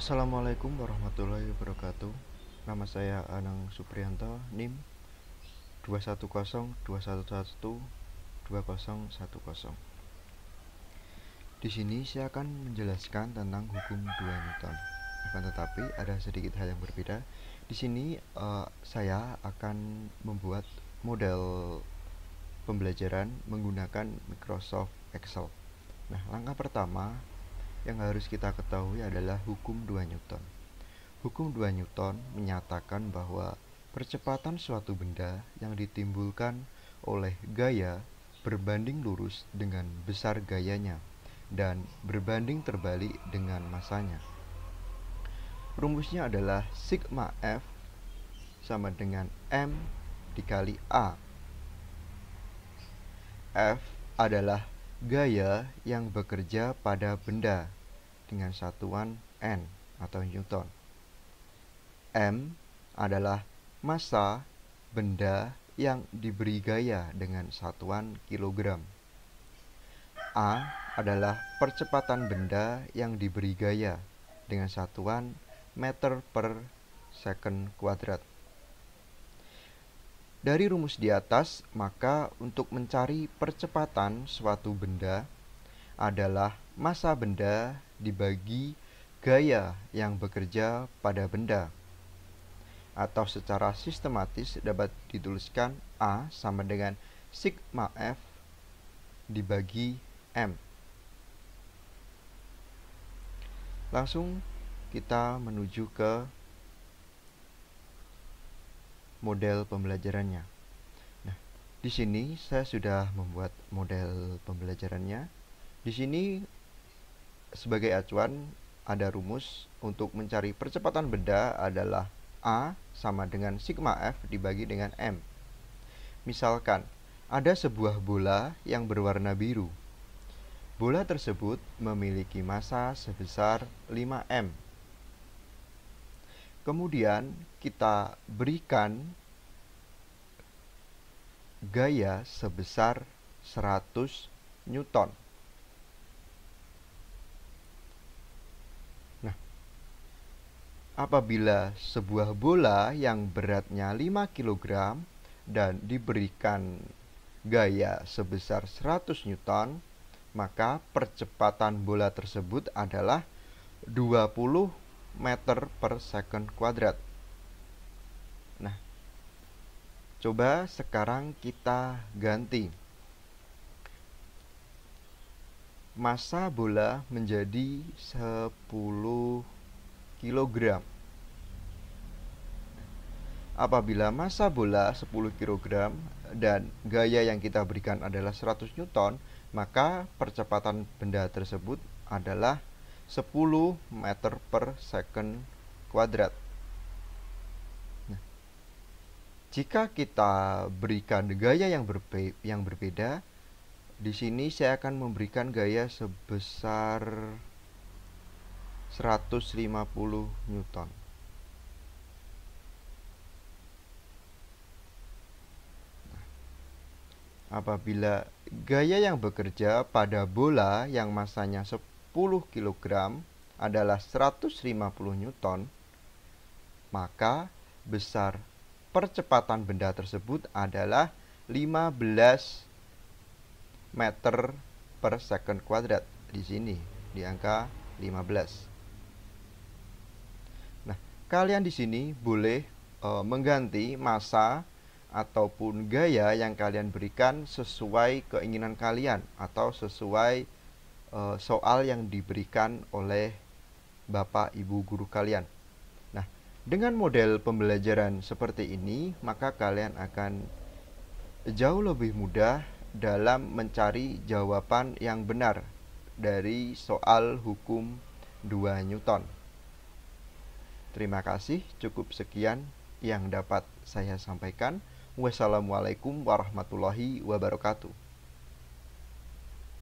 Assalamualaikum warahmatullahi wabarakatuh Nama saya Anang Suprianto NIM 210-211-2010 Di sini saya akan menjelaskan tentang hukum 2 Newton Akan tetapi ada sedikit hal yang berbeda Di sini uh, saya akan membuat model pembelajaran menggunakan Microsoft Excel Nah langkah pertama yang harus kita ketahui adalah hukum 2 Newton. Hukum 2 Newton menyatakan bahwa percepatan suatu benda yang ditimbulkan oleh gaya berbanding lurus dengan besar gayanya dan berbanding terbalik dengan masanya. Rumusnya adalah sigma F sama dengan M dikali A. F adalah gaya yang bekerja pada benda dengan satuan N atau Newton. M adalah massa benda yang diberi gaya dengan satuan kilogram. A adalah percepatan benda yang diberi gaya dengan satuan meter per second kuadrat. Dari rumus di atas, maka untuk mencari percepatan suatu benda adalah masa benda dibagi gaya yang bekerja pada benda. Atau secara sistematis dapat dituliskan A sama dengan sigma F dibagi M. Langsung kita menuju ke model pembelajarannya. Nah, di sini saya sudah membuat model pembelajarannya. Di sini sebagai acuan ada rumus untuk mencari percepatan benda adalah A sama dengan sigma F dibagi dengan M. Misalkan, ada sebuah bola yang berwarna biru. Bola tersebut memiliki massa sebesar 5M Kemudian kita berikan gaya sebesar 100 Newton. Nah, apabila sebuah bola yang beratnya 5 kg dan diberikan gaya sebesar 100 Newton, maka percepatan bola tersebut adalah 20 meter per second kuadrat. Nah, coba sekarang kita ganti massa bola menjadi 10 kg. Apabila massa bola 10 kg dan gaya yang kita berikan adalah 100 Newton, maka percepatan benda tersebut adalah 10 meter per second kuadrat. Nah, jika kita berikan gaya yang, berbe yang berbeda, di sini saya akan memberikan gaya sebesar 150 Newton. Nah, apabila gaya yang bekerja pada bola yang masanya 10 kg adalah 150 Newton, maka besar percepatan benda tersebut adalah 15 meter per second kuadrat di sini di angka 15. Nah, kalian di sini boleh e, mengganti massa ataupun gaya yang kalian berikan sesuai keinginan kalian atau sesuai Eh, soal yang diberikan oleh Bapak Ibu guru kalian. Nah, dengan model pembelajaran seperti ini, maka kalian akan jauh lebih mudah dalam mencari jawaban yang benar dari soal hukum 2 Newton. Terima kasih, cukup sekian yang dapat saya sampaikan. Wassalamualaikum warahmatullahi wabarakatuh.